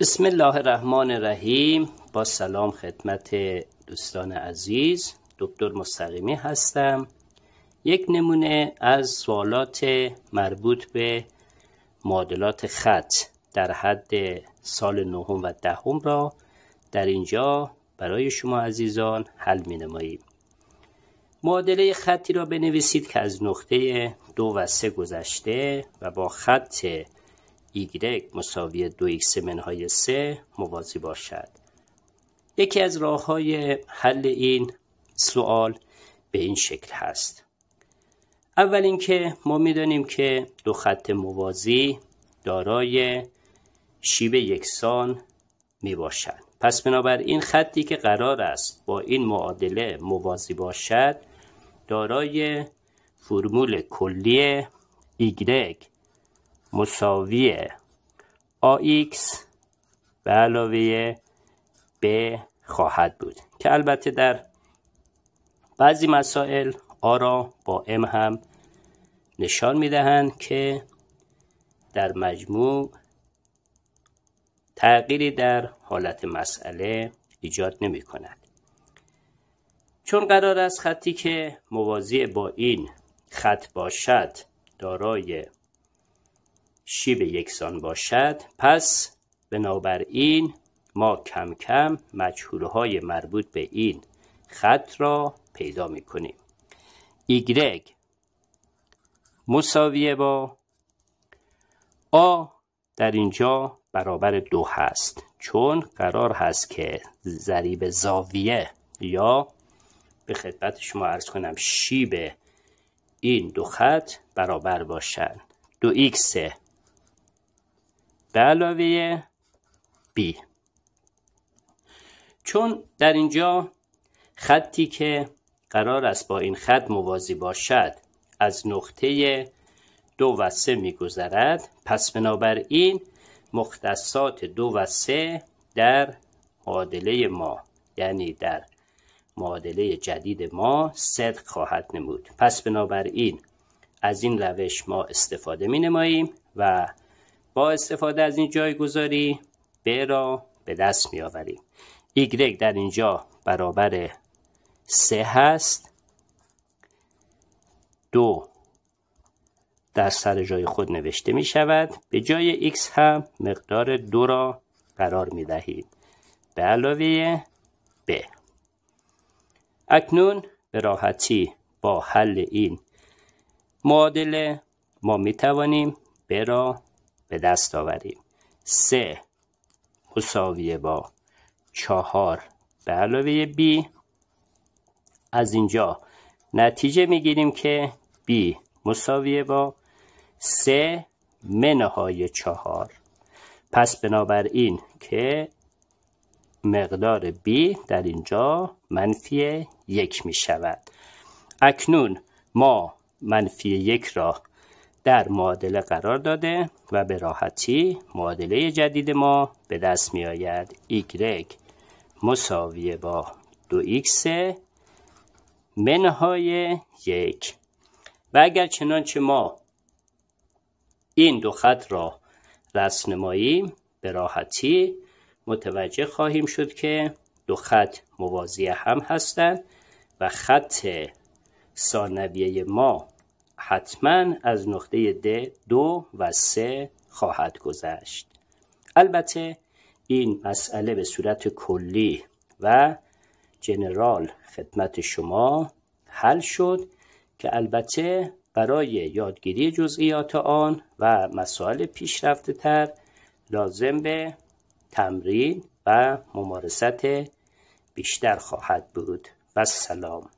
بسم الله الرحمن الرحیم با سلام خدمت دوستان عزیز دکتر مستقیمی هستم یک نمونه از سوالات مربوط به معادلات خط در حد سال نهم و دهم را در اینجا برای شما عزیزان حل می نماییم معادله خطی را بنویسید که از نقطه دو و سه گذشته و با خط y مساوی دو x منهای سه موازی باشد یکی از راه های حل این سوال به این شکل هست اول اینکه ما میدانیم که دو خط موازی دارای شیب یکسان می باشد پس این خطی که قرار است با این معادله موازی باشد دارای فرمول کلی ایگرگ مساوی AX به علاوه B خواهد بود که البته در بعضی مسائل آ را با ام هم نشان میدهند که در مجموع تغییری در حالت مسئله ایجاد نمی کند چون قرار است خطی که موازی با این خط باشد دارای شیب یکسان باشد پس بنابراین ما کم کم مجهولهای مربوط به این خط را پیدا می کنیم ایگرگ مساویه با آ در اینجا برابر دو هست چون قرار هست که ضریب زاویه یا به خدمت شما ارز کنم شیب این دو خط برابر باشند دو ایکس به علاوه B چون در اینجا خطی که قرار است با این خط موازی باشد از نقطه دو و سه گذرد پس بنابراین مختصات دو و سه در معادله ما یعنی در معادله جدید ما صدق خواهد نمود پس بنابراین از این روش ما استفاده می نماییم و با استفاده از این جایگذاری ب را به دست می آوریم y در اینجا برابر سه هست دو در سر جای خود نوشته می شود به جای x هم مقدار دو را قرار می دهید به علاوه ب اکنون به راحتی با حل این معادله ما می توانیم ب را به دست آوریم سه مساوی با چهار به علاوه b از اینجا نتیجه میگیریم که b مساوی با سه منهای چهار پس بنابراین که مقدار b در اینجا منفی یک می شود اکنون ما منفی یک را در معادله قرار داده و به راحتی معادله جدید ما به دست می آید y مساویه با دو x منهای یک و اگر چنانچه ما این دو خط را نماییم به راحتی متوجه خواهیم شد که دو خط موازی هم هستند و خط ثانویه ما حتما از نقطه د دو و سه خواهد گذشت البته این مسئله به صورت کلی و جنرال خدمت شما حل شد که البته برای یادگیری جزئیات آن و مسائل پیشرفته تر لازم به تمرین و ممارست بیشتر خواهد بود و سلام